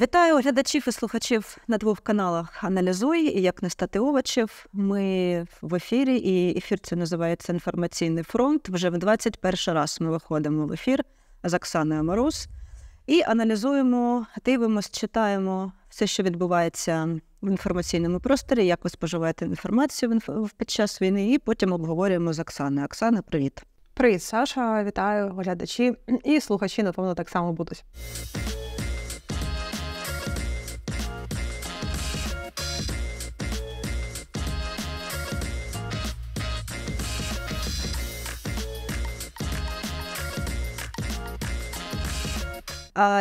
Вітаю глядачів і слухачів на двох каналах Аналізуй і як не стати овочів. Ми в ефірі, і ефір це називається інформаційний фронт. Вже в 21 раз ми виходимо в ефір з Оксаною Мороз і аналізуємо, дивимося, читаємо все, що відбувається в інформаційному просторі, як ви споживаєте інформацію в інф під час війни, і потім обговорюємо з Оксаною. Оксана, привіт. Привіт, Саша. Вітаю глядачі і слухачі, напевно, так само будуть.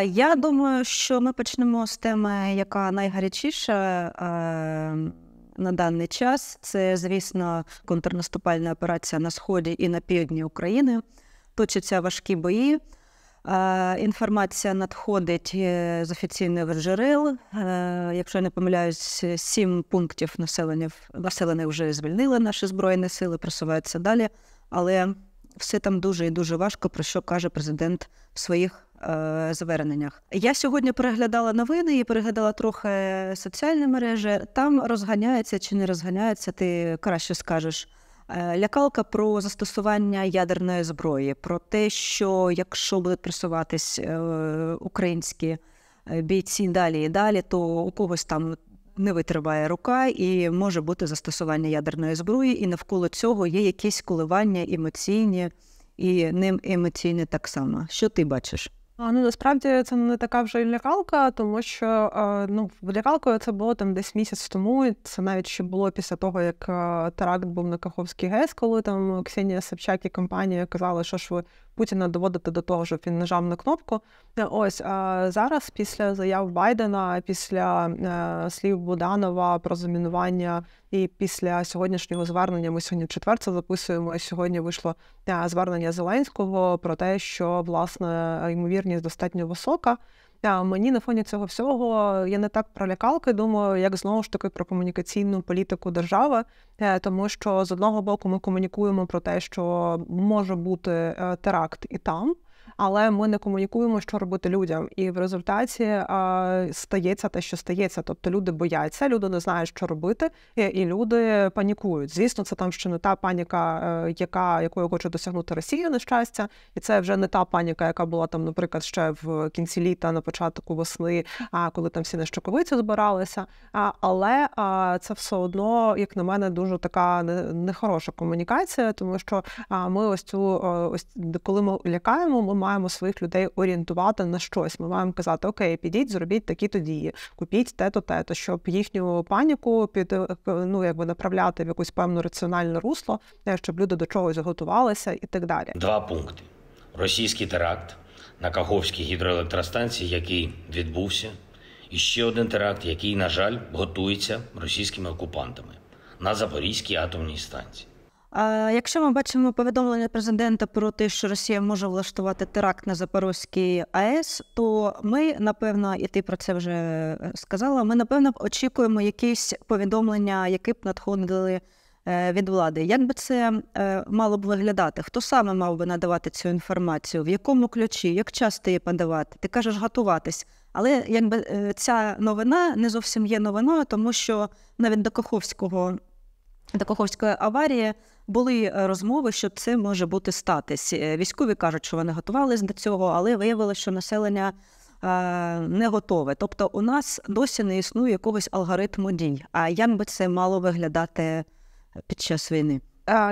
Я думаю, що ми почнемо з теми, яка найгарячіша на даний час. Це, звісно, контрнаступальна операція на сході і на півдні України. Точаться важкі бої. Інформація надходить е, з офіційних джерел. Е, якщо я не помиляюсь, сім пунктів населення населених вже звільнили наші збройні сили, просуваються далі. Але все там дуже і дуже важко, про що каже президент в своїх е, зверненнях. Я сьогодні переглядала новини і переглядала трохи соціальні мережі. Там розганяється чи не розганяється, ти краще скажеш. Е, лякалка про застосування ядерної зброї, про те, що якщо будуть пресуватись е, українські е, бійці далі і далі, то у когось там не витриває рука і може бути застосування ядерної зброї, і навколо цього є якісь коливання емоційні і ним емоційні так само. Що ти бачиш? А ну насправді це не така вже і лякалка, тому що е, ну лякалкою це було там десь місяць тому. і Це навіть ще було після того, як е, теракт був на Каховській ГЕС, коли там Ксенія Собчак і компанія казали, що ж ви Путіна доводити до того, щоб він нажав на кнопку. Е, ось а зараз, після заяв Байдена, після е, слів Буданова про замінування, і після сьогоднішнього звернення, ми сьогодні четвер записуємо. і Сьогодні вийшло е, звернення Зеленського про те, що власне ймовірність достатньо висока. А мені на фоні цього всього я не так про лякалки думаю, як знову ж таки про комунікаційну політику держави, е, тому що з одного боку ми комунікуємо про те, що може бути е, теракт і там але ми не комунікуємо, що робити людям. І в результаті а, стається те, що стається. Тобто люди бояться, люди не знають, що робити, і, і люди панікують. Звісно, це там ще не та паніка, е, яка якою хоче досягнути Росія, на щастя, і це вже не та паніка, яка була там, наприклад, ще в кінці літа, на початку весни, а коли там всі на щоковиці збиралися. А, Але а, це все одно, як на мене, дуже така нехороша комунікація, тому що а, ми ось цю ось коли ми лякаємо, ми маємо своїх людей орієнтувати на щось. Ми маємо казати, окей, підіть, зробіть такі-то дії, купіть те-то, те-то, щоб їхню паніку під е, ну якби направляти в якусь певну раціональне русло, е, щоб люди до чогось готувалися і так далі. Два пункти: російський теракт на Каховській гідроелектростанції, який відбувся, і ще один теракт, який, на жаль, готується російськими окупантами на Запорізькій атомній станції. Якщо ми бачимо повідомлення президента про те, що Росія може влаштувати теракт на Запорозькій АЕС, то ми напевно, і ти про це вже е, сказала. Ми напевно очікуємо якісь повідомлення, які б надходили е, від влади. Як би це е, мало б виглядати? Хто саме мав би надавати цю інформацію? В якому ключі, як часто її подавати? Ти кажеш готуватись. Але якби ця новина не зовсім є новиною, тому що навіть до Каховського до Каховської аварії були е, розмови, що це може бути статись. Е, військові кажуть, що вони готувалися до цього, але виявилося, що населення е, не готове. Тобто, у нас досі не існує якогось алгоритму дій. А як би це мало виглядати під час війни?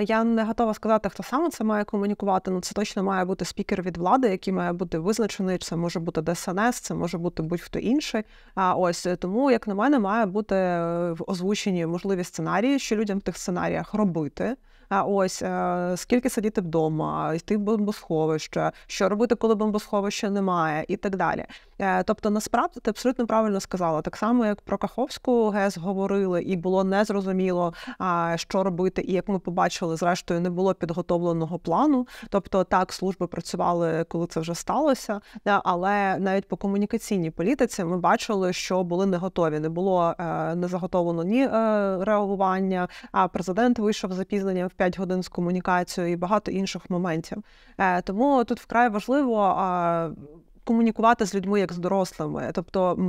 Я не готова сказати, хто саме це має комунікувати. Ну це точно має бути спікер від влади, який має бути визначений. Це може бути ДСНС, це може бути будь-хто інший. А ось тому, як на мене, має бути в озвучені можливі сценарії, що людям в тих сценаріях робити. А ось е, скільки сидіти вдома, йти в бомбосховище, що робити, коли бомбосховища немає, і так далі. Е, тобто, насправді ти абсолютно правильно сказала, так само як про Каховську ГЕС говорили, і було незрозуміло, що робити, і як ми побачили, зрештою не було підготовленого плану. Тобто, так служби працювали, коли це вже сталося. Але навіть по комунікаційній політиці ми бачили, що були не готові. Не було е, не заготовлено ні реагування. А президент вийшов запізненням в 5 годин з комунікацією і багато інших моментів. Е, тому тут вкрай важливо. Комунікувати з людьми як з дорослими, тобто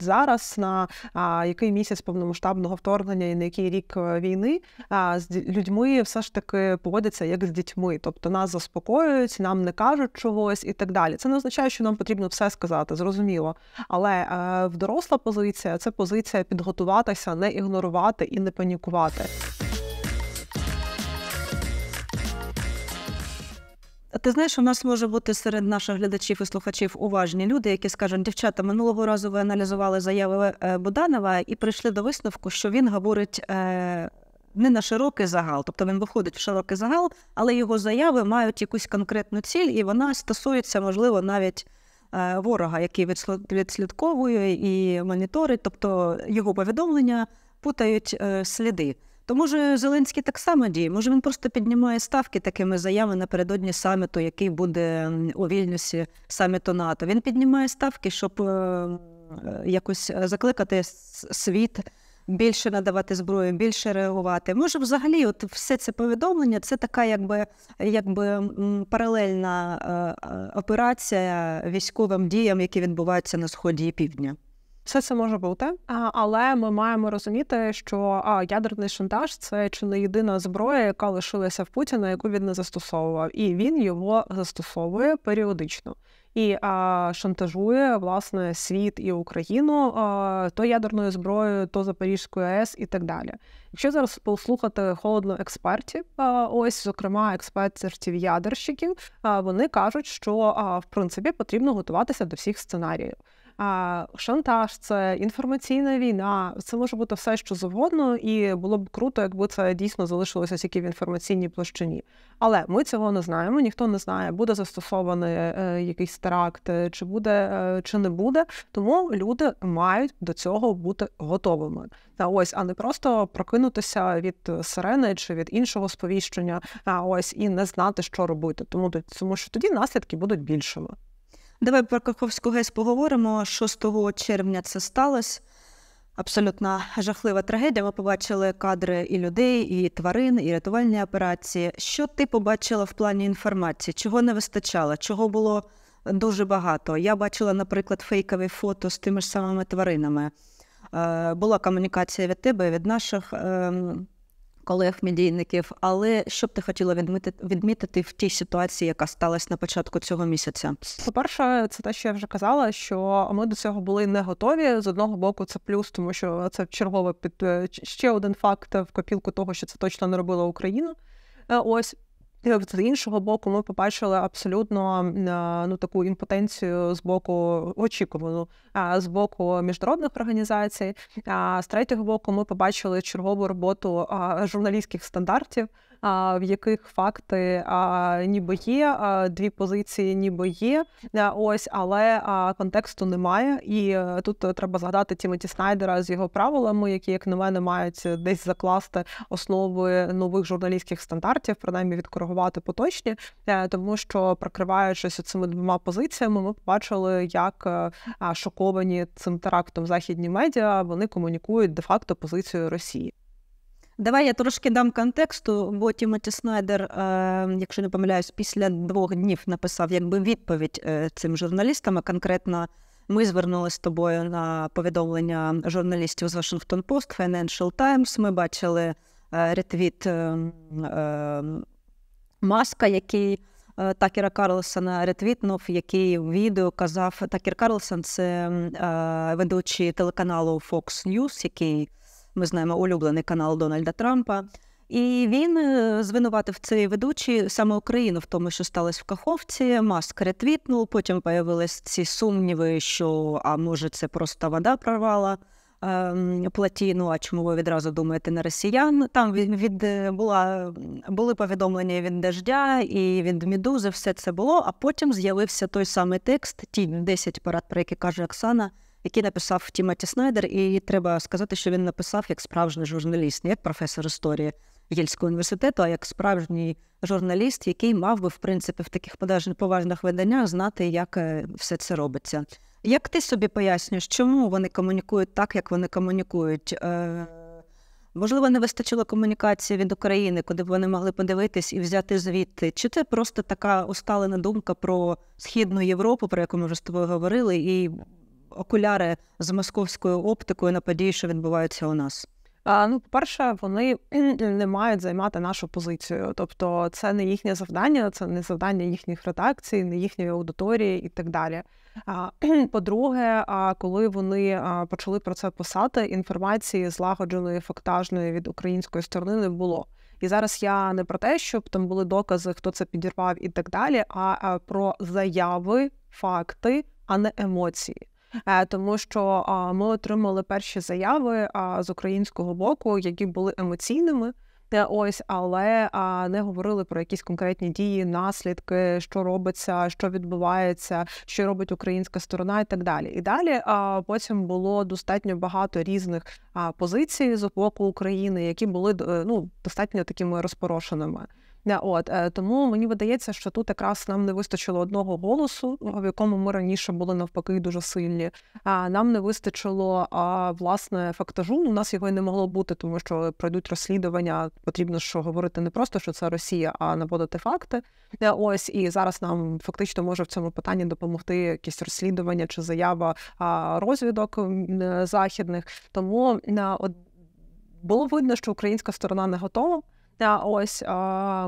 зараз на а, який місяць повномасштабного вторгнення і на який рік е, війни а, з людьми все ж таки поводяться як з дітьми, тобто нас заспокоюють, нам не кажуть чогось і так далі. Це не означає, що нам потрібно все сказати, зрозуміло. Але а, е, в доросла позиція це позиція підготуватися, не ігнорувати і не панікувати. Ти знаєш, у нас може бути серед наших глядачів і слухачів уважні люди, які скажуть, дівчата, минулого разу ви аналізували заяви е, Буданова і прийшли до висновку, що він говорить е, не на широкий загал, тобто він виходить в широкий загал, але його заяви мають якусь конкретну ціль, і вона стосується, можливо, навіть. Е, ворога, який відслідковує і моніторить, тобто його повідомлення путають сліди. То може Зеленський так само діє? Може він просто піднімає ставки такими заявами напередодні саміту, який буде у Вільнюсі саміту НАТО. Він піднімає ставки, щоб е, е, якось е, закликати світ. Більше надавати зброю, більше реагувати. Може, взагалі, от все це повідомлення, це така, якби якби паралельна операція військовим діям, які відбуваються на сході і півдня. Все це може бути, але ми маємо розуміти, що ядерний шантаж це чи не єдина зброя, яка лишилася в Путіна, яку він не застосовував, і він його застосовує періодично. І а, шантажує власне світ і Україну а, то ядерною зброєю, то Запорізькою АЕС і так далі. Якщо зараз послухати холодно експертів, а, ось зокрема експертів ядерщиків, а, вони кажуть, що а, в принципі потрібно готуватися до всіх сценаріїв шантаж, це інформаційна війна. Це може бути все, що завгодно, і було б круто, якби це дійсно залишилося тільки в інформаційній площині. Але ми цього не знаємо. Ніхто не знає, буде застосований е, якийсь теракт, е, чи буде е, чи не буде. Тому люди мають до цього бути готовими. Та ось, а не просто прокинутися від сирени чи від іншого сповіщення. А ось і не знати, що робити, тому тому що тоді наслідки будуть більшими. Давай про Каховську ГЕС поговоримо. 6 червня це сталося. Абсолютно жахлива трагедія. Ми побачили кадри і людей, і тварин, і рятувальні операції. Що ти побачила в плані інформації? Чого не вистачало? Чого було дуже багато? Я бачила, наприклад, фейкові фото з тими ж самими тваринами. Е, була комунікація від тебе, від наших ем, колег медійників. Але що б ти хотіла відмітити, відмітити в тій ситуації, яка сталася на початку цього місяця? По перше, це те, що я вже казала, що ми до цього були не готові. З одного боку, це плюс, тому що це чергове під е, ще один факт в копілку того, що це точно не робила Україна. Е, ось з іншого боку, ми побачили абсолютно е, ну таку імпотенцію з боку очікувану, з боку міжнародних організацій. А з третього боку, ми побачили чергову роботу журналістських стандартів в яких факти ніби є, дві позиції ніби є. Е, ось, але контексту немає. І е, тут е, треба згадати Тімоті Снайдера з його правилами, які, як на мене, мають десь закласти основи нових журналістських стандартів, принаймні відкоригувати поточні, тому що прикриваючись цими двома позиціями, ми побачили, як шоковані цим терактом західні медіа вони комунікують де-факто позицію Росії. Давай я трошки дам контексту, бо Тімоті Снайдер, е, якщо не помиляюсь, після двох днів написав якби відповідь е, цим журналістам. а Конкретно ми звернулися з тобою на повідомлення журналістів з Washington Post, Financial Times. Ми бачили е, ретвіт е, е, Маска, який. Е, Такера Карлсона ретвітнув, який в відео казав Такер Карлсон це е, ведучий телеканалу Fox News, який ми знаємо улюблений канал Дональда Трампа. І він е, звинуватив цей ведучий саме Україну в тому, що сталося в Каховці. Маск ретвітнув. Потім появились ці сумніви, що а може це просто вода прорвала ем, платіну. А чому ви відразу думаєте на росіян? Там від, від е, була були повідомлення від дождя і від Медузи, все це було. А потім з'явився той самий текст, ті 10 парад, про які каже Оксана який написав Тімоті Снайдер, і треба сказати, що він написав як справжній журналіст, не як професор історії Єльського університету, а як справжній журналіст, який мав би в принципі в таких поважних виданнях знати, як е, все це робиться. Як ти собі пояснюєш, чому вони комунікують так, як вони комунікують? Е, можливо, не вистачило комунікації від України, куди б вони могли подивитись і взяти звідти? Чи це просто така усталена думка про східну Європу, про яку ми вже з тобою говорили, і окуляри з московською оптикою на події, що відбуваються у нас? Ну, по-перше, вони не мають займати нашу позицію, тобто це не їхнє завдання, це не завдання їхніх редакцій, не їхньої аудиторії і так далі. По-друге, коли вони почали про це писати, інформації злагодженої фактажної від української сторони не було. І зараз я не про те, щоб там були докази, хто це підірвав і так далі, а про заяви, факти, а не емоції. Е, тому що ми отримали перші заяви з українського боку, які були емоційними. та е, Ось, але не говорили про якісь конкретні дії, наслідки, що робиться, що відбувається, що робить українська сторона, і так далі. І далі потім було достатньо багато різних позицій з боку України, які були е, ну достатньо такими розпорошеними. От е, Тому мені видається, що тут якраз нам не вистачило одного голосу, в якому ми раніше були навпаки дуже сильні. А нам не вистачило власне фактажу. Ну, у нас його і не могло бути, тому що пройдуть розслідування. Потрібно що говорити не просто, що це Росія, а наводити факти. Е, ось і зараз нам фактично може в цьому питанні допомогти якісь розслідування чи заява розвідок е, західних. Тому от було видно, що українська сторона не готова. Ось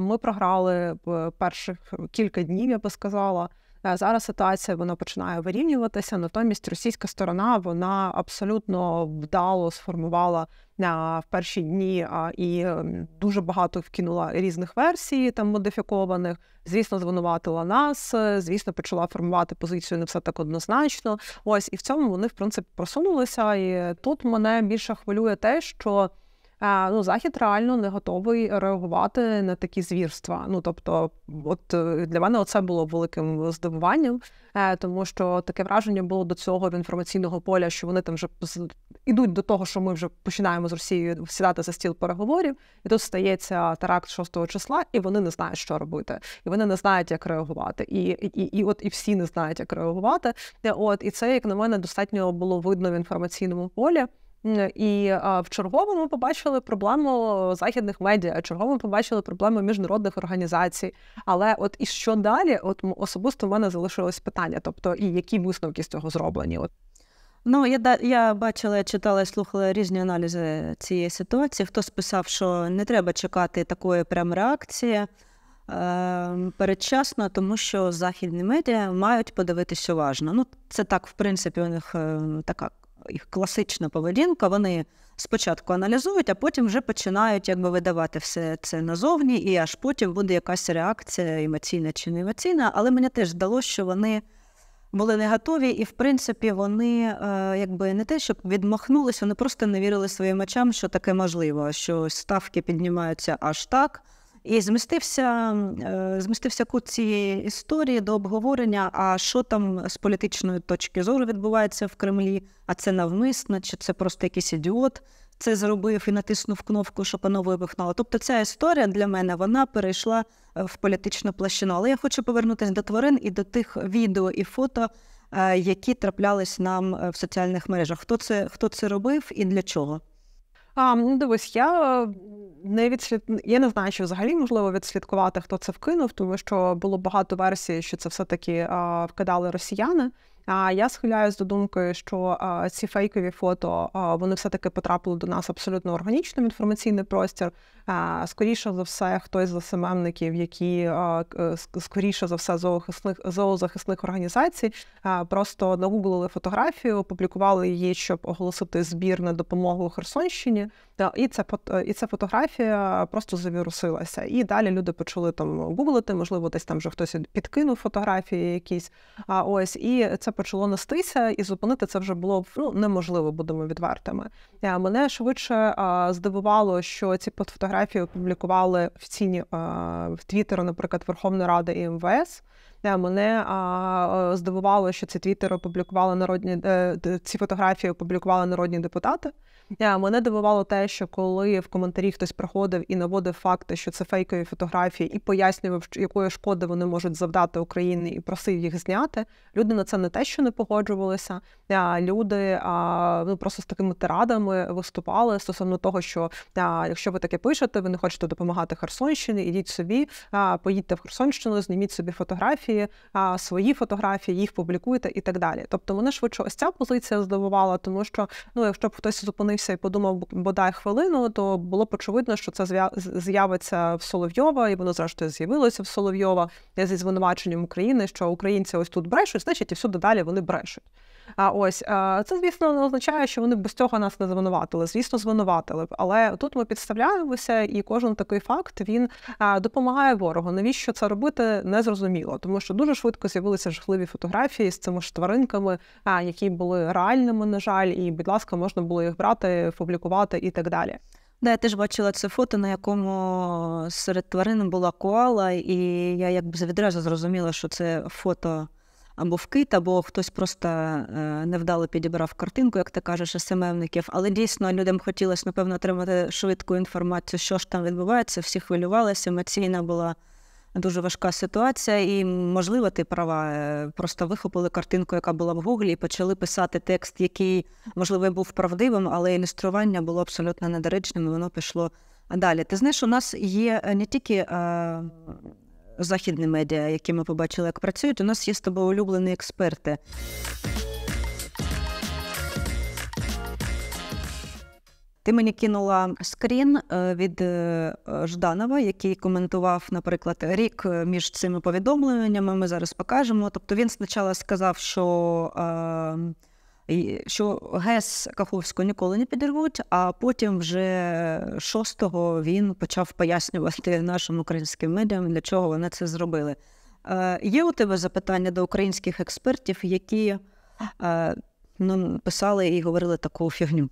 ми програли перших кілька днів, я би сказала. Е, зараз ситуація вона починає вирівнюватися. Натомість російська сторона вона абсолютно вдало сформувала в перші дні і дуже багато вкинула різних версій там модифікованих. Звісно, звинуватила нас. Е, звісно, почала формувати позицію не все так однозначно. Ось і в цьому вони в принципі просунулися. І тут мене більше хвилює те, що ну захід реально не готовий реагувати на такі звірства. Ну тобто, от е, для мене це було великим здивуванням, е, тому що таке враження було до цього в інформаційного поля, що вони там вже ідуть до того, що ми вже починаємо з Росією сідати за стіл переговорів, і тут стається теракт 6 числа, і вони не знають, що робити, і вони не знають, як реагувати, і і, і от і всі не знають, як реагувати. Е, от і це як на мене достатньо було видно в інформаційному полі. І в чергово ми побачили проблему західних медіа, чергово ми побачили проблему міжнародних організацій. Але от і що далі? От особисто в мене залишилось питання, тобто і які висновки з цього зроблені? От Ну, я я бачила, читала і слухала різні аналізи цієї ситуації. Хтось писав, що не треба чекати такої прям реакції е, передчасно, тому що західні медіа мають подивитися уважно. Ну, це так, в принципі, у них е, така їх класична поведінка. Вони спочатку аналізують, а потім вже починають якби видавати все це назовні, і аж потім буде якась реакція емоційна чи не емоційна. Але мені теж здалося, що вони були не готові, і в принципі вони е, якби не те, щоб відмахнулися, вони просто не вірили своїм очам, що таке можливо, що ставки піднімаються аж так. І змістився е, змістився кут цієї історії до обговорення, а що там з політичної точки зору відбувається в Кремлі, а це навмисно, чи це просто якийсь ідіот це зробив і натиснув кнопку, щоб панове вибухнуло. Тобто ця історія для мене вона перейшла е, в політичну площину. Але я хочу повернутися до тварин і до тих відео і фото, е, які траплялись нам в соціальних мережах. Хто це, Хто це робив і для чого? А, ну, Дивись, я не відслід... я не знаю, що взагалі можливо відслідкувати, хто це вкинув, тому що було багато версій, що це все-таки а, вкидали росіяни. А я схиляюсь до думки, що ці фейкові фото вони все-таки потрапили до нас абсолютно органічно в інформаційний простір. Скоріше за все, хтось з СММників, які е, скоріше за все зоозахисних зоозахисних організацій, просто нагуглили фотографію, опублікували її, щоб оголосити збір на допомогу Херсонщині. І ця е, і ця фотографія просто завірусилася. І далі люди почали там гуглити, можливо, десь там вже хтось підкинув фотографії якісь. А ось і це все почало нестися, і зупинити це вже було ну, неможливо, будемо відвертими. Е, мене швидше здивувало, що ці фотографії опублікували в ціні е, в Твіттері, наприклад, Верховної Ради і МВС. Не, мене а, е, здивувало, що ці твіттери опублікували народні е, ці фотографії опублікували народні депутати. Е, мене дивувало те, що коли в коментарі хтось приходив і наводив факти, що це фейкові фотографії, і пояснював, якої шкоди вони можуть завдати Україні, і просив їх зняти. Люди на це не те, що не погоджувалися. люди ну просто з такими тирадами виступали стосовно того, що якщо ви таке пишете, ви не хочете допомагати Херсонщині, ідіть собі, поїдьте в Херсонщину, зніміть собі фотографії фотографії, свої фотографії, їх публікуєте і так далі. Тобто мене швидше ось ця позиція здивувала, тому що ну, якщо б хтось зупинився і подумав бодай хвилину, то було б очевидно, що це з'явиться в Соловйова, і воно зрештою з'явилося в Соловйова е, зі звинуваченням України, що українці ось тут брешуть, значить і всюди далі вони брешуть. А ось е, це, звісно, не означає, що вони без цього нас не звинуватили. Звісно, звинуватили б. Але тут ми підставляємося, і кожен такий факт він е, допомагає ворогу. Навіщо це робити? не зрозуміло, тому що дуже швидко з'явилися жахливі фотографії з цими ж тваринками, е, які були реальними, на жаль, і, будь ласка, можна було їх брати, публікувати і так далі. Да, я теж бачила це фото, на якому серед тварин була коала, і я якби відразу зрозуміла, що це фото або вкит, або хтось просто е, невдало підібрав картинку, як ти кажеш, СММників. Але дійсно людям хотілося, напевно, отримати швидку інформацію, що ж там відбувається. Всі хвилювалися, емоційна була дуже важка ситуація, і, можливо, ти права. Е, просто вихопили картинку, яка була в Гуглі, і почали писати текст, який, можливо, був правдивим, але ілюстрування було абсолютно недоречним, і воно пішло далі. Ти знаєш, у нас є е, не тільки західні медіа, які ми побачили, як працюють, у нас є з тобою улюблені експерти. Ти мені кинула скрін е, від е, Жданова, який коментував, наприклад, рік е, між цими повідомленнями. Ми зараз покажемо. Тобто він спочатку сказав, що. Ем, що ГЕС Каховського ніколи не підірвуть, а потім вже 6-го він почав пояснювати нашим українським медіам, для чого вони це зробили. Е, є у тебе запитання до українських експертів, які е, ну, писали і говорили таку фігню?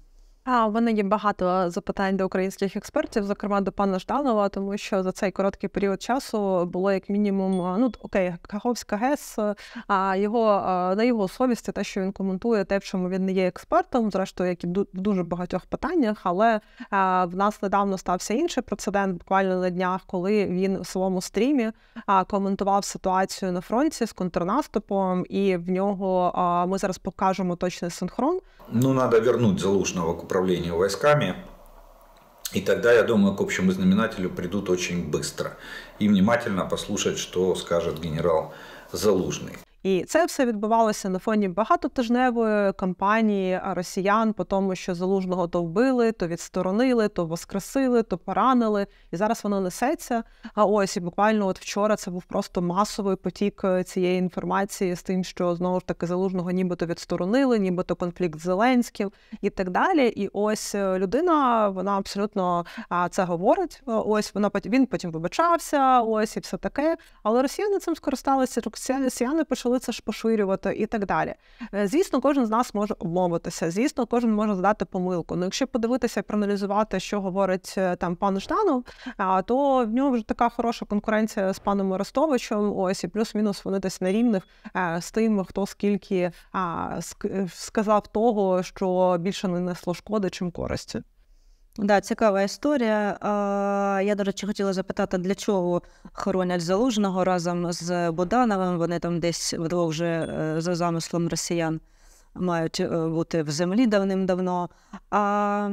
А у мене є багато запитань до українських експертів, зокрема до пана Жданова, тому що за цей короткий період часу було як мінімум ну окей, Каховська ГЕС, а його на його совісті, те, що він коментує, те, в чому він не є експертом, зрештою, як і в дуже багатьох питаннях. Але в нас недавно стався інший прецедент, буквально на днях, коли він в своєму стрімі коментував ситуацію на фронті з контрнаступом, і в нього ми зараз покажемо точний синхрон. Ну треба вернути залужного к управлению войсками. И тогда, я думаю, к общему знаменателю придут очень быстро. И внимательно послушать, что скажет генерал Залужный. І це все відбувалося на фоні багатотижневої кампанії росіян по тому, що залужного то вбили, то відсторонили, то воскресили, то поранили. І зараз воно несеться. А ось і буквально от вчора це був просто масовий потік е, цієї інформації з тим, що знову ж таки залужного нібито відсторонили, нібито конфлікт з Зеленським і так далі. І ось е, людина, вона абсолютно це говорить. Е, ось вона він потім вибачався. Ось і все таке. Але росіяни цим скористалися. Росіяни почали почали це ж поширювати і так далі. Е, звісно, кожен з нас може обмовитися. Звісно, кожен може здати помилку. Ну, якщо подивитися, проаналізувати, що говорить е, там пан Жданов, то в нього вже така хороша конкуренція з паном Ростовичем. Ось і плюс-мінус вони десь на рівних е, з тим, хто скільки сказав того, що більше не несло шкоди, чим користі. Да, цікава історія. Я, до речі, хотіла запитати, для чого хоронять залужного разом з Бодановим. Вони там десь вдвох вже е, за замислом росіян мають е, бути в землі давним-давно. А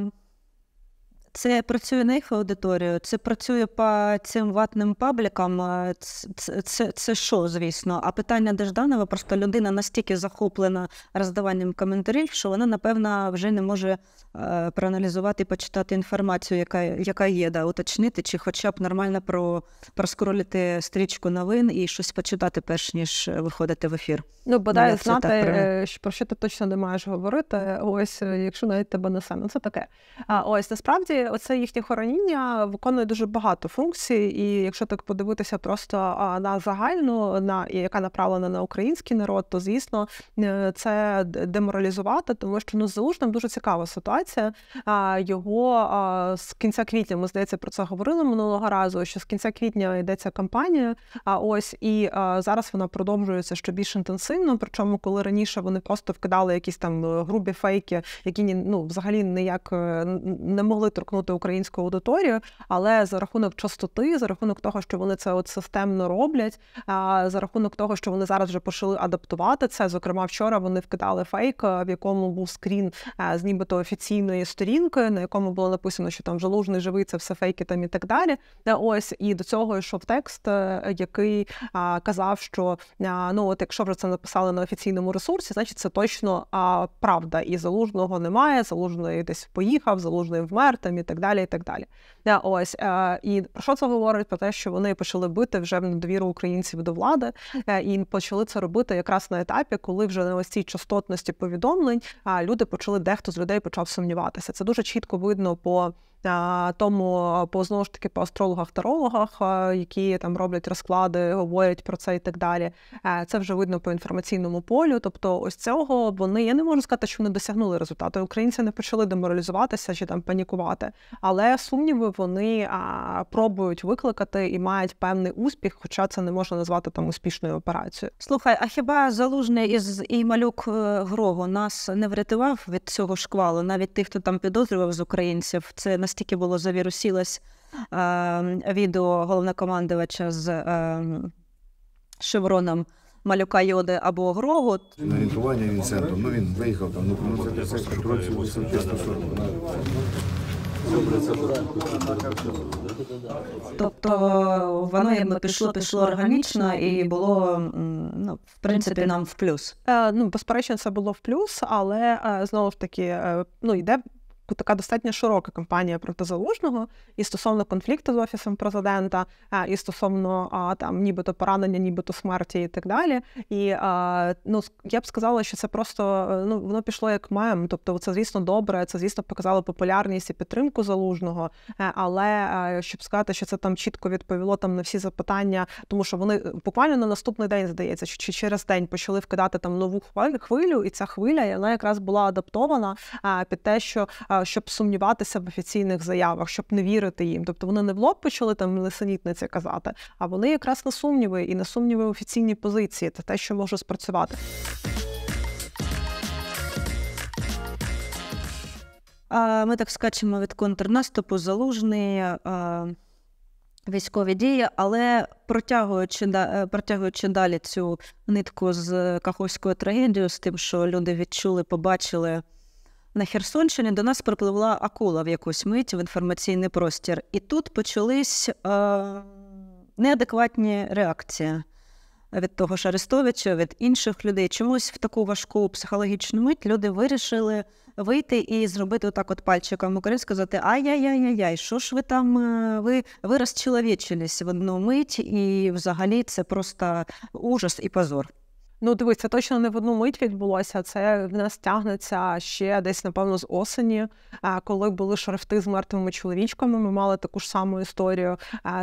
це працює на їх аудиторію, це працює по цим ватним паблікам. Це це, це що, звісно? А питання Дежданова просто людина настільки захоплена роздаванням коментарів, що вона, напевно, вже не може е, проаналізувати і почитати інформацію, яка яка є, да, уточнити, чи хоча б нормально про, проскролити стрічку новин і щось почитати, перш ніж виходити в ефір. Ну, бодай ну, знати, е, про що ти точно не маєш говорити. Ось, е, якщо навіть тебе несе, ну це таке. А ось насправді оце їхнє хороніння виконує дуже багато функцій, і якщо так подивитися просто на загальну, на яка направлена на український народ, то звісно е, це деморалізувати, тому що ну з залужним дуже цікава ситуація. Його з кінця квітня ми здається про це говорили минулого разу. Що з кінця квітня йдеться кампанія? А ось і зараз вона продовжується ще більш інтенсивно. Причому, коли раніше вони просто вкидали якісь там е, грубі фейки, які ні ну взагалі ніяк е, не могли торкнути підштовхнути українську аудиторію, але за рахунок частоти, за рахунок того, що вони це от системно роблять, за рахунок того, що вони зараз вже почали адаптувати це. Зокрема, вчора вони вкидали фейк, в якому був скрін з нібито офіційної сторінки, на якому було написано, що там залужний живий, це все фейки там і так далі. Ось і до цього йшов текст, е, який казав, що ну от якщо вже це написали на офіційному ресурсі, значить це точно правда. І залужного немає, залужний десь поїхав, залужний вмер там і так далі. і так далі. Yeah, ось е, і про що це говорить? Про те, що вони почали бити вже недовіру українців до влади е, і почали це робити якраз на етапі, коли вже на ось цій частотності повідомлень люди почали дехто з людей почав сумніватися. Це дуже чітко видно по. Тому по знову ж таки по астрологах-тарологах, які там роблять розклади, говорять про це і так далі. Е, це вже видно по інформаційному полю. Тобто, ось цього вони я не можу сказати, що вони досягнули результату. Українці не почали деморалізуватися чи там панікувати, але сумніви вони пробують викликати і мають певний успіх, хоча це не можна назвати там успішною операцією. Слухай, а хіба залужний із і малюк е, Грово нас не врятував від цього шквалу? Навіть тих, хто там підозрював з українців, це тільки було завірусілось відео головнокомандувача з е, Шевроном Малюка Йоди або Грогу. На рятування він центром, ну він виїхав там, ну ну, це все контролю 140. Тобто воно якби пішло, пішло органічно і було ну, в принципі нам в плюс. Е, Ну, безперечно, це було в плюс, але е, знову ж таки, е, ну йде така достатньо широка кампанія проти залужного і стосовно конфлікту з офісом президента, і стосовно там нібито поранення, нібито смерті, і так далі. І ну я б сказала, що це просто е, ну воно пішло як мем. Тобто, це звісно добре. Це звісно показало популярність і підтримку залужного. Е, але е, щоб сказати, що це там чітко відповіло там на всі запитання, тому що вони буквально на наступний день здається, чи через день почали вкидати там нову хвилю, і ця хвиля вона якраз була адаптована під те, що щоб сумніватися в офіційних заявах, щоб не вірити їм. Тобто вони не в лоб почали там лисенітниці казати, а вони якраз на сумніви і на сумніви в офіційній позиції та те, що може спрацювати. Ми так скачемо від контрнаступу, залужний, військові дії, але протягуючи е, протягуючи далі цю нитку з каховською трагедією, з тим, що люди відчули, побачили. На Херсонщині до нас припливла акула в якусь мить в інформаційний простір, і тут почались е, неадекватні реакції від того ж Арестовича, від інших людей. Чомусь в таку важку психологічну мить люди вирішили вийти і зробити отак от пальчиком українською, сказати Ай-яй-яй-яй, що ж ви там е, ви ви розчеловічились в одну мить, і взагалі це просто ужас і позор. Ну, дивись, це точно не в одну мить відбулося. Це в нас тягнеться ще десь, напевно, з осені. Коли були шрифти з мертвими чоловічками, ми мали таку ж саму історію.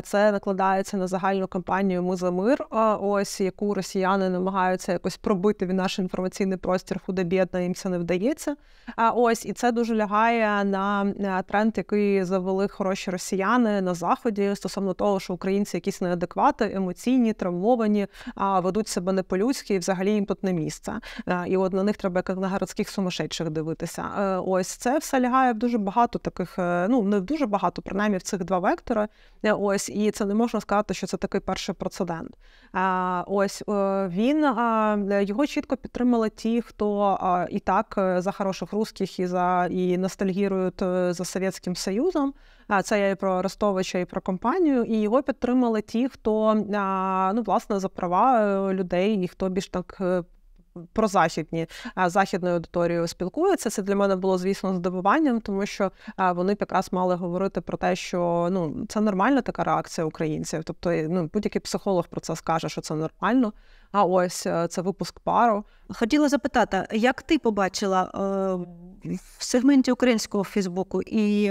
Це накладається на загальну кампанію Ми за мир, ось яку росіяни намагаються якось пробити в наш інформаційний простір худобєдна, їм це не вдається. А ось і це дуже лягає на тренд, який завели хороші росіяни на заході стосовно того, що українці якісь неадеквати, емоційні, травмовані, ведуть себе не по людськи взагалі їм тут не місце. Е, і от на них треба як на городських сумасшедших дивитися. Е, ось це все лягає в дуже багато таких, е, ну не дуже багато, принаймні в цих два вектори. Ось, і це не можна сказати, що це такий перший прецедент. Ось він його чітко підтримали ті, хто і так за хороших русських і за і ностальгірують за Совєтським Союзом. А це я і про Ростовича і про компанію, і його підтримали ті, хто ну власне за права е, людей і хто більш так е, про західні західною аудиторією спілкуються. Це для мене було, звісно, здивуванням, тому що вони якраз мали говорити про те, що ну це нормальна така реакція українців. Тобто, ну будь-який психолог про це скаже, що це нормально. А ось е, це випуск пару. Хотіла запитати, як ти побачила е, в сегменті українського Фейсбуку і е,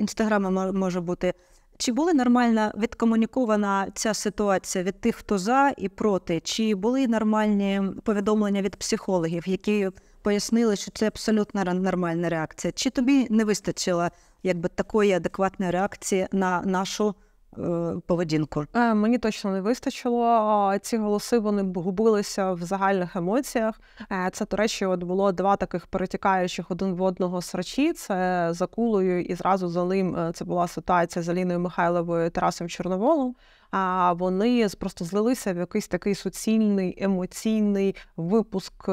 інстаграма може бути чи була нормально відкомунікована ця ситуація від тих, хто за і проти? Чи були нормальні повідомлення від психологів, які пояснили, що це абсолютно нормальна реакція? Чи тобі не вистачило якби такої адекватної реакції на нашу? Е, поведінку. Е, мені точно не вистачило. Ці голоси вони губилися в загальних емоціях. Е, це, до речі, от було два таких перетікаючих один в одного срачі. Це за кулою, і зразу за ним це була ситуація з Аліною Михайловою Тарасом Чорноволом. А вони просто злилися в якийсь такий суцільний емоційний випуск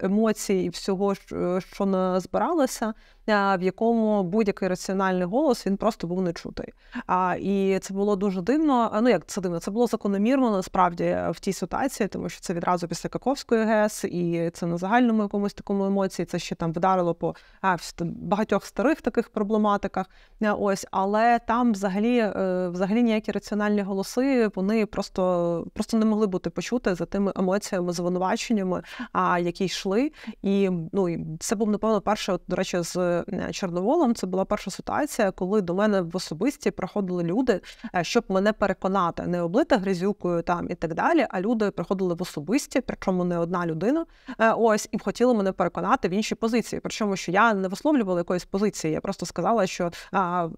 емоцій і всього, що не збиралося в якому будь-який раціональний голос він просто був не чутий. А і це було дуже дивно. Ну як це дивно, це було закономірно насправді е, в тій ситуації, тому що це відразу після Каковської ГЕС, і це на загальному якомусь такому емоції. Це ще там вдарило по а, багатьох старих таких проблематиках. Е, ось, але там взагалі е, взагалі ніякі раціональні голоси вони просто просто не могли бути почути за тими емоціями, звинуваченнями, а які йшли. І ну і це був напевно перше, до речі, з. Е, Чорноволом, це була перша ситуація, коли до мене в особисті приходили люди, е, щоб мене переконати, не облити грязюкою там і так далі. А люди приходили в особисті, причому не одна людина. Е, ось і хотіли мене переконати в інші позиції. Причому що я не висловлювала якоїсь позиції. Я просто сказала, що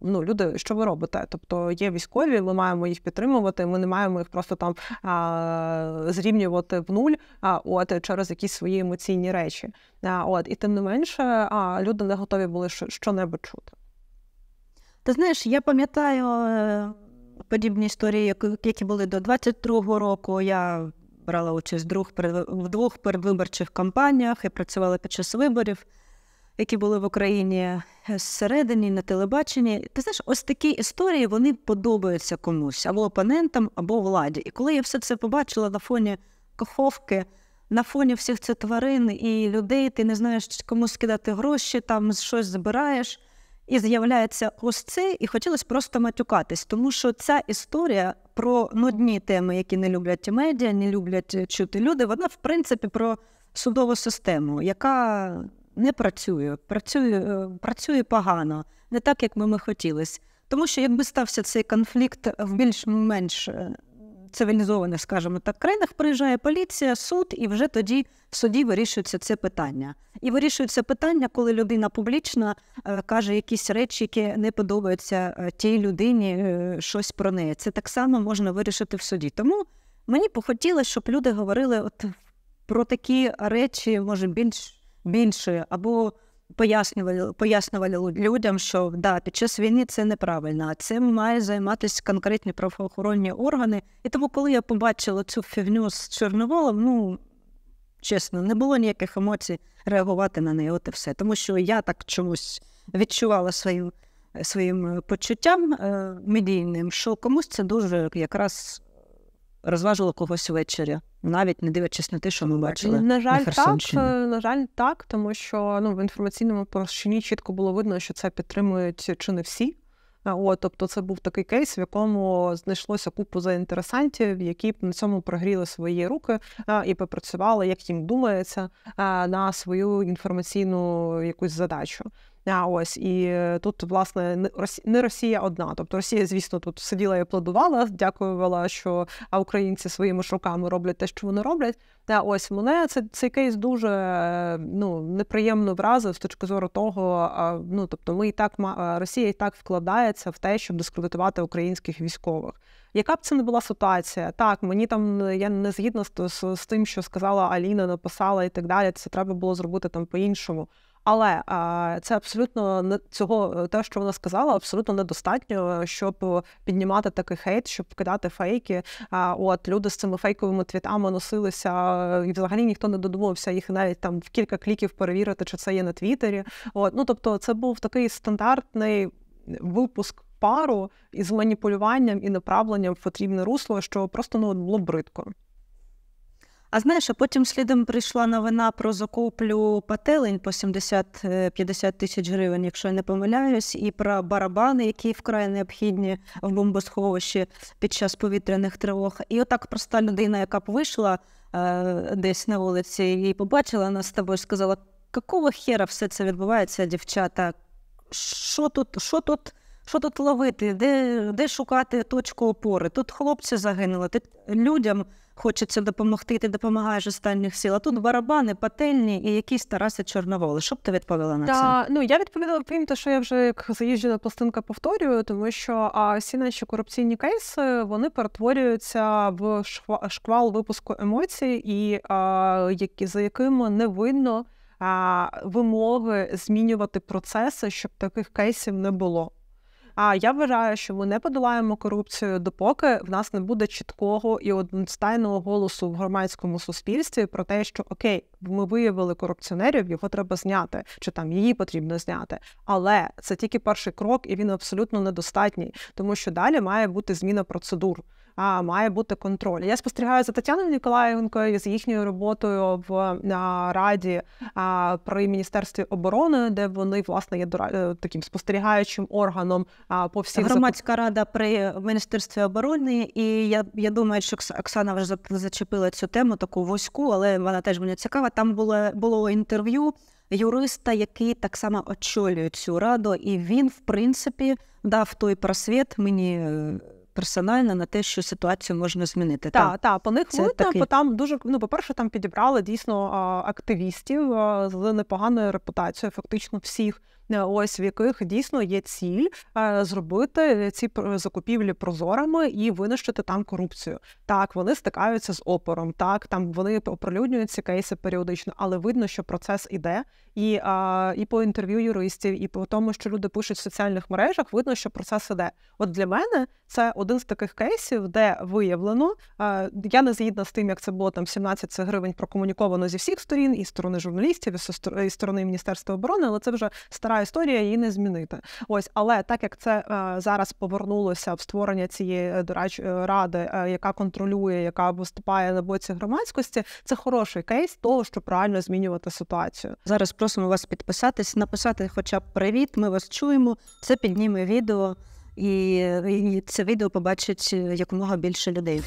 ну люди, що ви робите? Тобто є військові, ми маємо їх підтримувати. Ми не маємо їх просто там зрівнювати в нуль, а от через якісь свої емоційні речі. От, І тим не менше, а люди не готові були що-небудь чути. Ти знаєш, я пам'ятаю е, подібні історії, які були до 22-го року. Я брала участь в двох передвиборчих кампаніях і працювала під час виборів, які були в Україні е, зсередині, на телебаченні. Ти знаєш, ось такі історії вони подобаються комусь або опонентам, або владі. І коли я все це побачила на фоні каховки на фоні всіх цих тварин і людей ти не знаєш, кому скидати гроші, там щось збираєш. І з'являється ось це, і хотілося просто матюкатись, тому що ця історія про нудні теми, які не люблять медіа, не люблять чути люди. Вона, в принципі, про судову систему, яка не працює, працює е, працює погано, не так, як ми ми хотілись. Тому що якби стався цей конфлікт в більш-менш е, цивілізованих, скажімо так, країнах приїжджає поліція, суд, і вже тоді в суді вирішується це питання. І вирішується питання, коли людина публічно е, каже якісь речі, які не подобаються е, тій людині е, щось про неї. Це так само можна вирішити в суді. Тому мені похотілося, щоб люди говорили от про такі речі, може, більш більше або пояснювали пояснювали людям, що да, під час війни це неправильно, а цим має займатися конкретні правоохоронні органи. І тому, коли я побачила цю фігню з Чорноволом, ну чесно, не було ніяких емоцій реагувати на неї, от і все. Тому що я так чомусь відчувала своїм своїм почуттям е, медійним, що комусь це дуже якраз розважила когось ввечері, навіть не дивлячись на те, що ми бачили. На жаль, на так е, на жаль, так, тому що ну в інформаційному площині чітко було видно, що це підтримують чи не всі. О, тобто це був такий кейс, в якому знайшлося купу заінтересантів, які б на цьому прогріли свої руки а, і попрацювали, як їм думається, а, на свою інформаційну якусь задачу. Ось і тут, власне, не Росія одна. Тобто Росія, звісно, тут сиділа і аплодувала, дякувала, що українці своїми шоками роблять те, що вони роблять. Ось мене це цей кейс дуже ну неприємно вразив з точки зору того. Ну тобто, ми і так Росія і так вкладається в те, щоб дискредитувати українських військових. Яка б це не була ситуація? Так, мені там я не згідна з, з, з тим, що сказала Аліна, написала і так далі. Це треба було зробити там по-іншому. Але це абсолютно не цього, е, те, що вона сказала, абсолютно недостатньо, щоб піднімати такий хейт, щоб кидати фейки. А От люди з цими фейковими твітами носилися, е, і взагалі ніхто не додумався їх навіть там в кілька кліків перевірити, чи це є на Твіттері. От ну тобто, це був такий стандартний випуск. Пару із маніпулюванням і направленням в потрібне русло, що просто ну було бридко. А знаєш, а потім слідом прийшла новина про закуплю пателень по 70-50 е, тисяч гривень, якщо я не помиляюсь, і про барабани, які вкрай необхідні в бомбосховищі під час повітряних тривог. І отак проста людина, яка б вийшла е, десь на вулиці і побачила нас з тобою, сказала: какого хера все це відбувається, дівчата? Що тут, що тут? Що тут ловити, де де шукати точку опори? Тут хлопці загинули. Тут людям хочеться допомогти, ти допомагаєш останніх сіл. А тут барабани, пательні і якісь Тараси Чорноволи. Що б ти відповіла на це? Та, ну я відповіла крім те, що я вже як заїжджена пластинка повторюю, тому що а всі наші корупційні кейси вони перетворюються в шквал випуску емоцій, і а, які за якими не видно вимоги змінювати процеси, щоб таких кейсів не було. А я вважаю, що ми не подолаємо корупцію допоки в нас не буде чіткого і одностайного голосу в громадському суспільстві про те, що окей, ми виявили корупціонерів, його треба зняти, чи там її потрібно зняти. Але це тільки перший крок, і він абсолютно недостатній, тому що далі має бути зміна процедур а, має бути контроль. Я спостерігаю за Тетяною Ніколаєнкою з їхньою роботою в на раді а, при міністерстві оборони, де вони власне є е, таким спостерігаючим органом а, по всіх громадська закуп... рада при міністерстві оборони. І я я думаю, що Оксана вже зачепила цю тему таку вузьку, але вона теж мені цікава. Там було було інтерв'ю. Юриста, який так само очолює цю раду, і він, в принципі, дав той просвіт мені е, персонально на те, що ситуацію можна змінити. Так, так, та, по них видно, такий... бо там дуже ну, по-перше, там підібрали дійсно активістів з непоганою репутацією, фактично всіх. Е, ось в яких дійсно є ціль е, зробити ці закупівлі прозорими і винищити там корупцію. Так, вони стикаються з опором, так там вони оприлюднюють ці кейси періодично, але видно, що процес іде. І а, і по інтерв'ю юристів, і по тому, що люди пишуть в соціальних мережах, видно, що процес іде. От для мене це один з таких кейсів, де виявлено. А, е, я не згідна з тим, як це було там 17 гривень прокомуніковано зі всіх сторін, і сторони журналістів, і сторони міністерства оборони, але це вже стара історія, її не змінити. Ось, але так як це е, зараз повернулося в створення цієї е, до речі, е, ради, яка контролює, яка виступає на боці громадськості, це хороший кейс того, щоб правильно змінювати ситуацію. Зараз просимо вас підписатись, написати, хоча б привіт, ми вас чуємо. Це підніме відео, і це відео побачить якомога більше людей.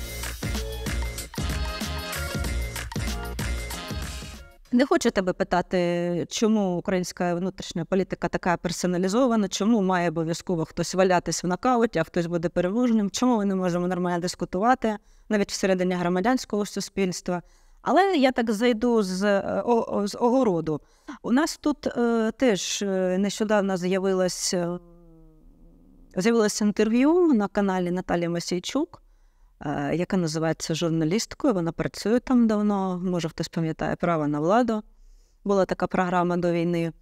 Не хочу тебе питати, чому українська внутрішня політика така персоналізована, чому має обов'язково хтось валятися в нокауті, а хтось буде переможним, чому ми не можемо нормально дискутувати навіть всередині громадянського суспільства. Але я так зайду з е, о, з огороду. У нас тут е, теж е, нещодавно з'явилось е, з'явилося інтерв'ю на каналі Наталі Масійчук. Е, яка називається журналісткою. Вона працює там давно, може хтось пам'ятає право на владу. Була така програма до війни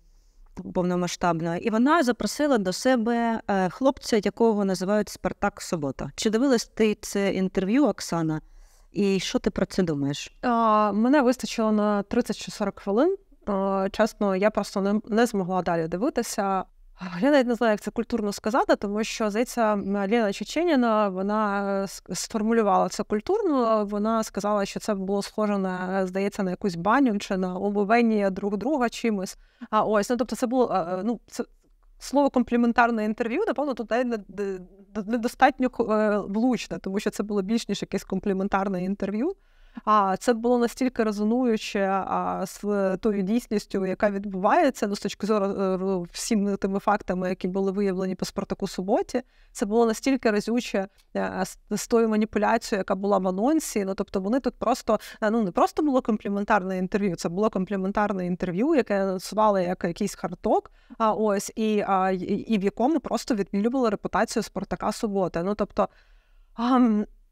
повномасштабна. І вона запросила до себе е, хлопця, якого називають Спартак Собота. Чи дивилась ти це інтерв'ю, Оксана? І що ти про це думаєш? А, е, Мене вистачило на 30 чи 40 хвилин. Чесно, я просто не, не змогла далі дивитися. Я навіть не знаю, як це культурно сказати, тому що здається, ліна Чеченіна вона е, сформулювала це культурно. Вона сказала, що це було схоже на е, здається на якусь баню чи на обовення друг друга чимось. А ось ну тобто, це було е, ну це слово компліментарне інтерв'ю. Напевно, тут навіть недостатньо влучне, тому що це було більш ніж якесь компліментарне інтерв'ю. А це було настільки резонуюче а, з е, тою дійсністю, яка відбувається ну, з точки зору е, всіми тими фактами, які були виявлені по Спартаку суботі. Це було настільки разюче е, з тою маніпуляцією, яка була в анонсі. Ну тобто вони тут просто ну не просто було компліментарне інтерв'ю, це було компліментарне інтерв'ю, яке анонсували як якийсь харток. А ось і, а, і, і в якому просто відмілювали репутацію Спартака Суботи. Ну тобто. А,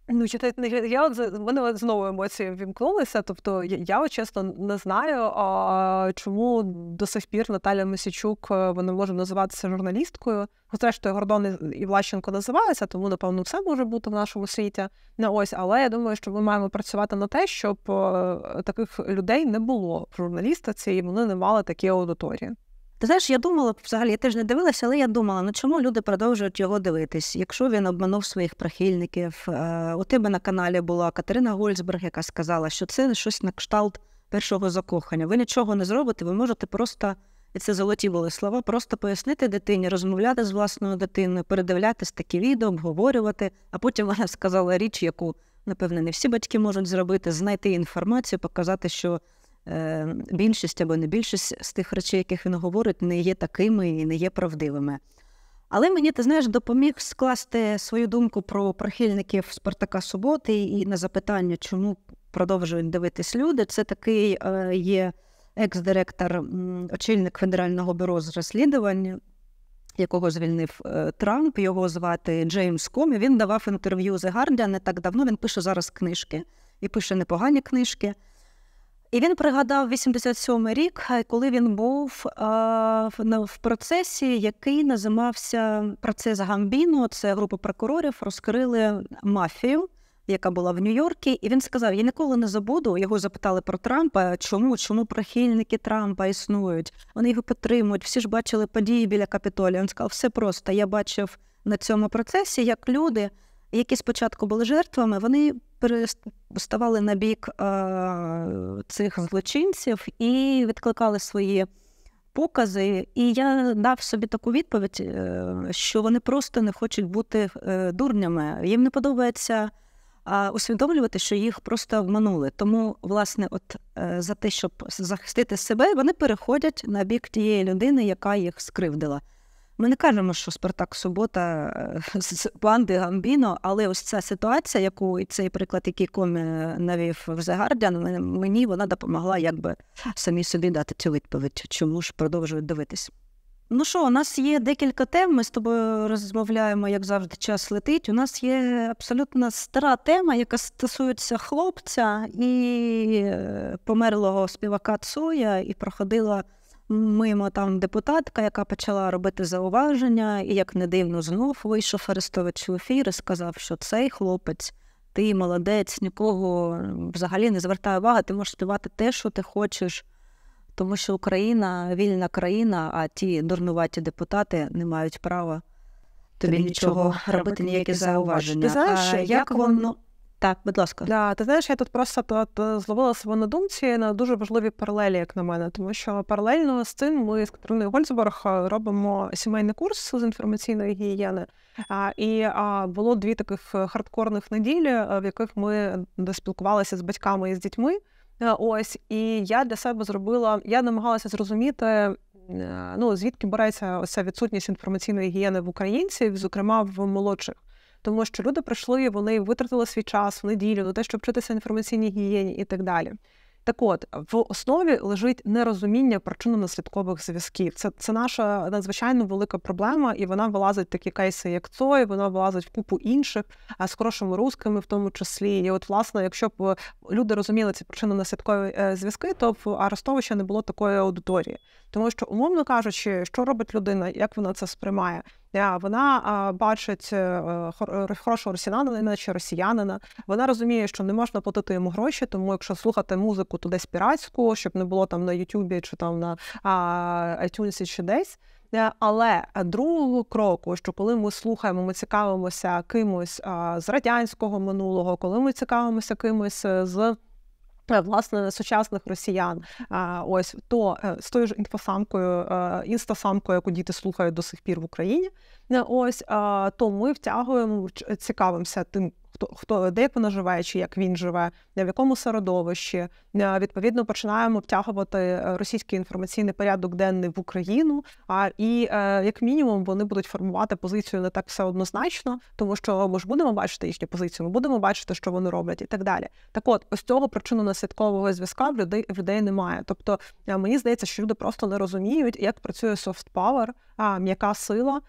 Ну, читати я от в мене знову емоції вімкнулися. Тобто, я, я чесно не знаю, а, чому до сих пір Наталя Мисічук е, вона може називатися журналісткою. Зрештою, Гордон і Влащенко називаються, тому напевно все може бути в нашому світі. Не ну, ось, але я думаю, що ми маємо працювати на те, щоб е, таких людей не було в журналістиці, і вони не мали такі аудиторії. Ти знаєш, я думала взагалі, я теж не дивилася, але я думала, ну чому люди продовжують його дивитись, якщо він обманув своїх прихильників. Е, у тебе на каналі була Катерина Гольцберг, яка сказала, що це щось на кшталт першого закохання. Ви нічого не зробите, ви можете просто, і це золоті були слова, просто пояснити дитині, розмовляти з власною дитиною, передивлятись такі відео, обговорювати. А потім вона сказала річ, яку, напевне, не всі батьки можуть зробити, знайти інформацію, показати, що. Е, більшість або не більшість з тих речей, яких він говорить, не є такими і не є правдивими. Але мені, ти знаєш, допоміг скласти свою думку про прихильників Спартака Суботи і на запитання, чому продовжують дивитись люди. Це такий е, є екс-директор, очільник Федерального бюро з розслідувань, якого звільнив е, Трамп, його звати Джеймс Ком. і Він давав інтерв'ю The Guardian не так давно. Він пише зараз книжки і пише непогані книжки. І він пригадав 87-й рік, е, коли він був а, е, в, в процесі, який називався процес Гамбіно. Це група прокурорів розкрили мафію, яка була в Нью-Йорку. І він сказав: Я ніколи не забуду. Його запитали про Трампа. Чому чому прихильники Трампа існують? Вони його підтримують. Всі ж бачили події біля капітолія. Він сказав, все просто я бачив на цьому процесі, як люди які спочатку були жертвами, вони ставали на бік а, е, цих злочинців і відкликали свої покази. І я дав собі таку відповідь, е, що вони просто не хочуть бути е, дурнями. Їм не подобається а усвідомлювати, що їх просто обманули. Тому, власне, от за те, щоб захистити себе, вони переходять на бік тієї людини, яка їх скривдила. Ми не кажемо, що Спартак Субота е, з банди Гамбіно, але ось ця ситуація, яку і цей приклад, який комі е, навів в Загардян, мені вона допомогла якби самі собі дати цю відповідь, чому ж продовжують дивитись. Ну що, у нас є декілька тем. Ми з тобою розмовляємо, як завжди, час летить. У нас є абсолютно стара тема, яка стосується хлопця і е, померлого співака Цоя, і проходила мимо там депутатка, яка почала робити зауваження, і як не дивно, знов вийшов Арестович у ефір і сказав, що цей хлопець, ти молодець, нікого взагалі не звертає уваги, ти можеш співати те, що ти хочеш. Тому що Україна вільна країна, а ті дурнуваті депутати не мають права тобі нічого робити, ніякі зауваження. Ти знаєш, а як воно так, будь ласка. Да, Ти знаєш, я тут просто тут зловила себе на думці на дуже важливі паралелі, як на мене, тому що паралельно з цим ми з Катериною Гольцберг е, робимо сімейний курс з інформаційної гігієни. А, І а, було дві таких е, хардкорних неділі, е, в яких ми спілкувалися з батьками і з дітьми. Ось, і я для себе зробила, я намагалася зрозуміти. Ну звідки береться ось ця відсутність інформаційної гігієни в українців, зокрема в молодших тому що люди прийшли, вони витратили свій час в неділю на те, щоб вчитися інформаційній гігієні і так далі. Так от в основі лежить нерозуміння причинно-наслідкових зв'язків. Це це наша надзвичайно велика проблема, і вона вилазить в такі кейси, як Цой, вона вилазить в купу інших, а з хорошими рускими в тому числі. І от, власне, якщо б е, люди розуміли ці причинно-наслідкові е, зв'язки, то в Арестовича не було такої аудиторії, тому що, умовно кажучи, що робить людина, як вона це сприймає вона бачить е, е, е, хорошого росіянина, чи росіянина. Вона розуміє, що не можна платити йому гроші, тому якщо слухати музику, то десь піратську, щоб не було там на Ютубі чи там на iTunes чи десь. Але другого кроку, що коли ми слухаємо, ми цікавимося кимось з радянського минулого, коли ми цікавимося кимось з власне сучасних росіян. Ось то е, з тою ж інфосамкою, е, інстасамкою, яку діти слухають до сих пір в Україні. Е, ось то ми втягуємо, цікавимося тим хто хто де як вона живе, чи як він живе, е, в якому середовищі. Е, відповідно, починаємо втягувати е, російський інформаційний порядок денний в Україну. А і як мінімум вони будуть формувати позицію не так все однозначно, тому що ми ж будемо бачити їхню позицію, ми будемо бачити, що вони роблять, і так далі. Так, от ось цього причину наслідкового зв'язка в людей в людей немає. Тобто мені здається, що люди просто не розуміють, як працює soft power – м'яка сила,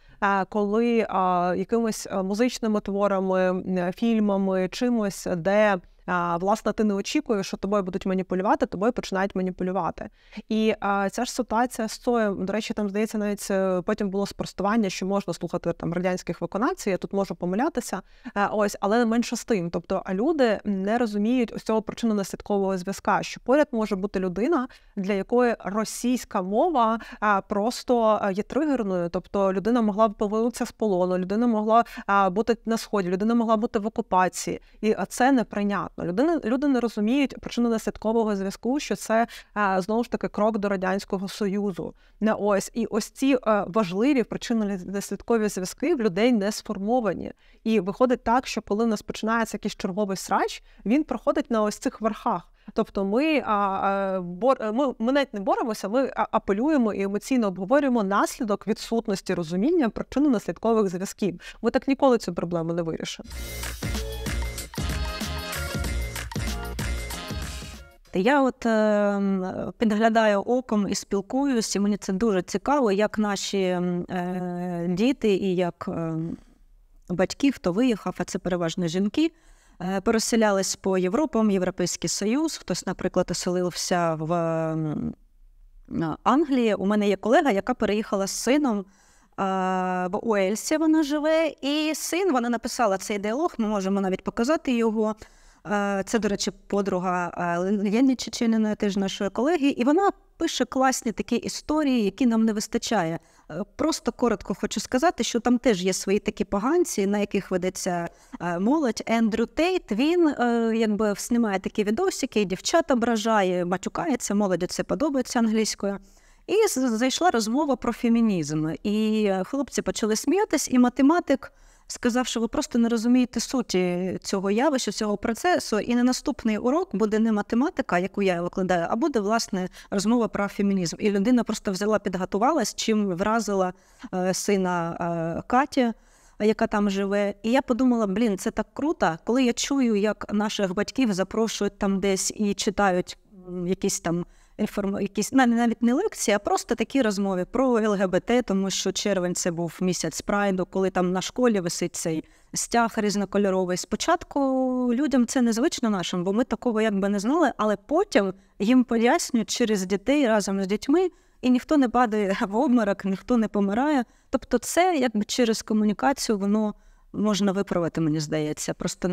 коли якимись е, музичними творами, е, фільмами, чимось, де власне, ти не очікуєш, що тобою будуть маніпулювати, тобою починають маніпулювати. І ця ж ситуація з ЦОЄм, до речі, там здається, навіть е, потім було спростування, що можна слухати там радянських виконавців. Я тут можу помилятися. Е, ось, але не менше з тим. Тобто, а люди не розуміють ось цього причинно наслідкового зв'язка, що поряд може бути людина, для якої російська мова просто е, є тригерною. Тобто людина могла б повернутися з полону, людина могла бути на сході, людина могла бути в окупації, і це неприйнятно. Людини люди не розуміють причину наслідкового зв'язку, що це е, знову ж таки крок до радянського союзу. Не ось і ось ці е, важливі причинно наслідкові зв'язки в людей не сформовані. І виходить так, що коли в нас починається якийсь черговий срач, він проходить на ось цих верхах. Тобто ми а, е, бор, ми, ми навіть не боремося, ми апелюємо і емоційно обговорюємо наслідок відсутності розуміння причини наслідкових зв'язків. Ми так ніколи цю проблему не вирішимо. Я от е, підглядаю оком і спілкуюсь, і мені це дуже цікаво, як наші ем, е, діти і як е, батьки, хто виїхав, а це переважно жінки, е, переселялись по Європам, Європейський Союз. Хтось, наприклад, оселився в Англії. У мене є колега, яка переїхала з сином. Е, в Уельсі вона живе, і син вона написала цей діалог. Ми можемо навіть показати його. Е, це, до речі, подруга е, Лені Чеченіної, теж нашої колеги, і вона пише класні такі історії, які нам не вистачає. Е, просто коротко хочу сказати, що там теж є свої такі поганці, на яких ведеться молодь. Ендрю Тейт він якби знімає такі відосики, дівчата дівчат ображає, матюкається, молоді це подобається англійською. І зайшла розмова про фемінізм. І хлопці почали сміятись, і математик сказав, що ви просто не розумієте суті цього явища, цього процесу, і на наступний урок буде не математика, яку я викладаю, а буде власне розмова про фемінізм. І людина просто взяла, підготувалась, чим вразила е, сина е, Каті. Яка там живе, і я подумала, блін, це так круто, коли я чую, як наших батьків запрошують там десь і читають якісь там інформ... якісь навіть не лекції, а просто такі розмови про ЛГБТ, тому що червень це був місяць прайду, коли там на школі висить цей стяг різнокольоровий. Спочатку людям це незвично нашим, бо ми такого якби не знали, але потім їм пояснюють через дітей разом з дітьми. І ніхто не падає в обморок, ніхто не помирає. Тобто, це якби через комунікацію воно можна виправити, мені здається. Просто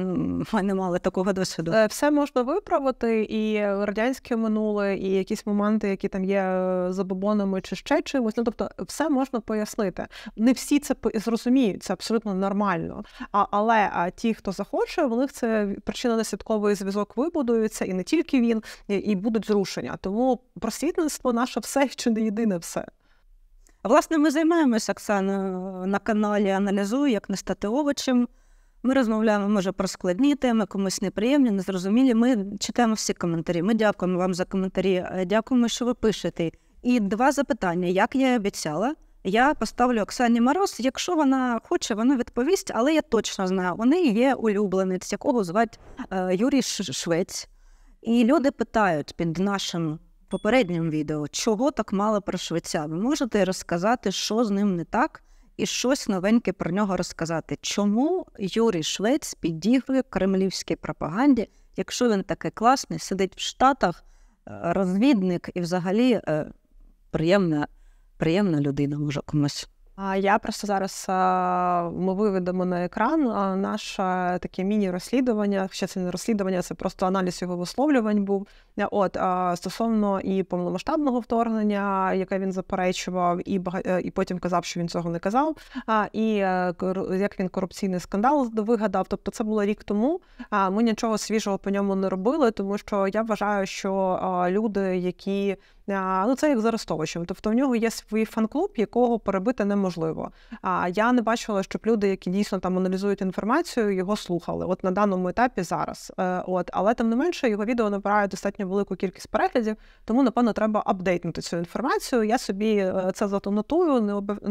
ми не мали такого досвіду. Е, все можна виправити, і радянське минуле, і якісь моменти, які там є е, забобонами чи ще чимось. Ну тобто, все можна пояснити. Не всі це зрозуміють, це абсолютно нормально. А але а ті, хто захоче, в них це причина наслідковий зв'язок вибудується, і не тільки він, і будуть зрушення. Тому просвітництво наше все ще не єдине все. Власне, ми займаємося Оксаною на каналі Аналізую, як не стати овочем. Ми розмовляємо, може, про складні теми, комусь неприємні, незрозумілі. Ми читаємо всі коментарі. Ми дякуємо вам за коментарі. Е, дякуємо, що ви пишете. І два запитання. Як я і обіцяла, я поставлю Оксані Мороз. Якщо вона хоче, вона відповість, але я точно знаю, вони є улюбленець, якого звати е, Юрій Швець. І люди питають під нашим попередньому відео, чого так мало про швеця. Ви можете розказати, що з ним не так, і щось новеньке про нього розказати. Чому Юрій Швець підігрує кремлівській пропаганді, якщо він такий класний, сидить в Штатах, е, розвідник і взагалі е, приємна, приємна людина, може комусь. А я просто зараз ми виведемо на екран наше таке міні-розслідування. Ще це не розслідування, це просто аналіз його висловлювань був Е, от стосовно і повномасштабного вторгнення, яке він заперечував, і е, і потім казав, що він цього не казав. І е, як він корупційний скандал вигадав, тобто це було рік тому. Ми нічого свіжого по ньому не робили, тому що я вважаю, що люди, які ну це як з Арестовичем, тобто в нього є свій фан-клуб, якого перебити неможливо. А я не бачила, щоб люди, які дійсно там аналізують інформацію, його слухали. От на даному етапі зараз. От, але тим не менше його відео набирає достатньо достатньо велику кількість переглядів, тому напевно треба апдейтнути цю інформацію. Я собі е, це занотую,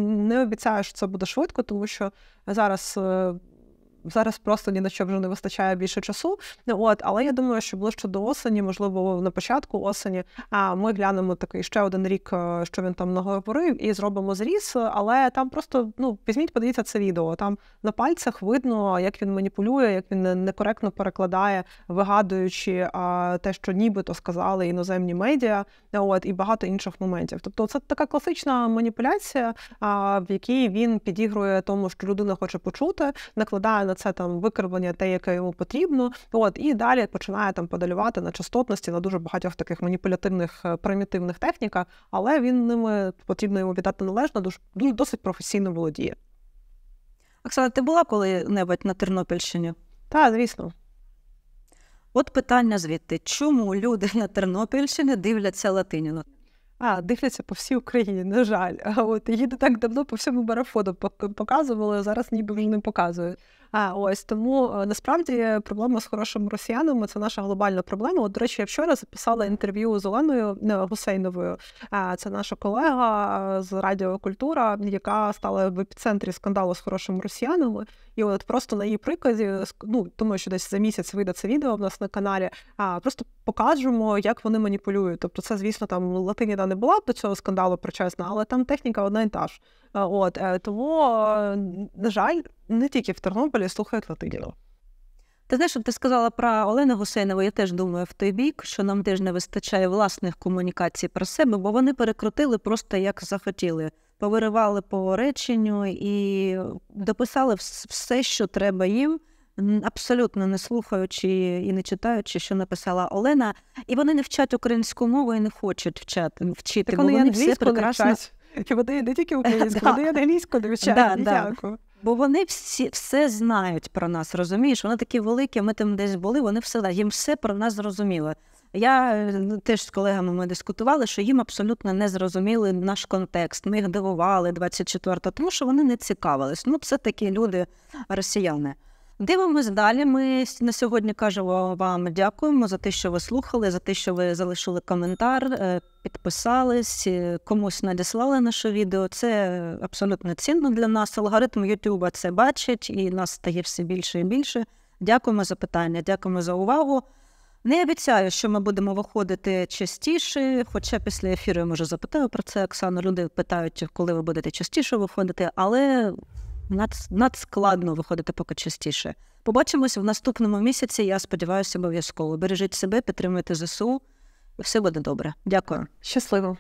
не обіцяю, що це буде швидко, тому що зараз е, зараз просто ні на що вже не вистачає більше часу. От, але я думаю, що ближче до осені, можливо, на початку осені, а ми глянемо такий ще один рік, е, що він там наговорив, і зробимо зріз. Але там просто ну візьміть, подивіться це відео. Там на пальцях видно, як він маніпулює, як він некоректно перекладає, вигадуючи те, що нібито сказали іноземні медіа, от і багато інших моментів. Тобто, це така класична маніпуляція, в якій він підігрує тому, що людина хоче почути, накладає на це там викривлення, те, яке йому потрібно. От і далі починає там педалювати на частотності на дуже багатьох таких маніпулятивних е, примітивних техніках, але він ними потрібно йому віддати належно, дуже досить професійно володіє. Оксана, ти була коли-небудь на Тернопільщині? Так, звісно. От питання звідти: чому люди на Тернопільщині дивляться латиніну? А, дивляться по всій Україні, на жаль. От її так давно по всьому марафону показували, а зараз ніби вже не показують. А ось тому е, насправді проблема з хорошими росіянами це наша глобальна проблема. От, до речі, я вчора записала інтерв'ю з Оленою е, Гусейновою. Це наша колега е, з Радіокультура, яка стала в епіцентрі скандалу з хорошими росіянами. І от просто на її прикладі ну, тому що десь за місяць вийде це відео в нас на каналі. А просто покажемо, як вони маніпулюють. Тобто, це, звісно, там Латиніна не була до цього скандалу причесна, але там техніка одна і та ж. От е, тому, е, на жаль, не тільки в Тернополі слухають Латиніну. Ти знаєш, ти сказала про Олену Гусейнову, я теж думаю в той бік, що нам теж не вистачає власних комунікацій про себе, бо вони перекрутили просто як захотіли, повиривали по реченню і дописали все, що треба їм абсолютно не слухаючи і не читаючи, що написала Олена, і вони не вчать українську мову і не хочуть вчати вчити. Так, бо вони все прекрасно... вчать. Вони не тільки українську, да. вони англійську не вчать. Да, Да. Бо вони всі все знають про нас, розумієш? Вони такі великі, ми там десь були, вони все знають, їм все про нас зрозуміло. Я е, ну, теж з колегами ми дискутували, що їм абсолютно не зрозуміли наш контекст. Ми їх дивували 24-го, тому що вони не цікавились. Ну, все такі люди росіяни. Дивимось далі. Ми на сьогодні кажемо вам дякуємо за те, що ви слухали, за те, що ви залишили коментар, е, підписались, е, комусь надіслали наше відео. Це абсолютно цінно для нас. Алгоритм Ютуба це бачить, і нас стає все більше і більше. Дякуємо за питання, дякуємо за увагу. Не обіцяю, що ми будемо виходити частіше, хоча після ефіру я може запитаю про це. Оксану люди питають, коли ви будете частіше виходити, але над, надскладно виходити поки частіше. Побачимось в наступному місяці. Я сподіваюся, обов'язково бережіть себе, підтримуйте зсу. Все буде добре. Дякую. Щасливо.